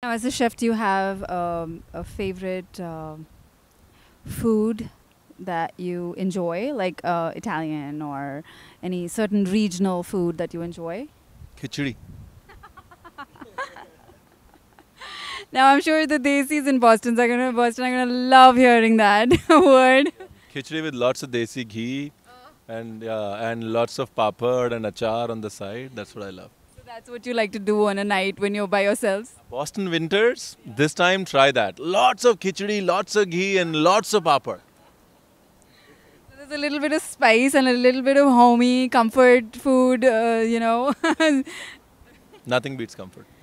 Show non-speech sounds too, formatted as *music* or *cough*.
Now, as a chef, do you have um, a favorite um, food that you enjoy, like uh, Italian or any certain regional food that you enjoy? Khichdi. *laughs* now, I'm sure the desis in Boston are gonna Boston are gonna love hearing that *laughs* word. Khichdi with lots of desi ghee, uh. and yeah, and lots of papad and achar on the side. That's what I love. That's what you like to do on a night when you're by yourselves. Boston winters, this time try that. Lots of khichdi, lots of ghee, and lots of papad. So there's a little bit of spice and a little bit of homey comfort food, uh, you know. *laughs* Nothing beats comfort.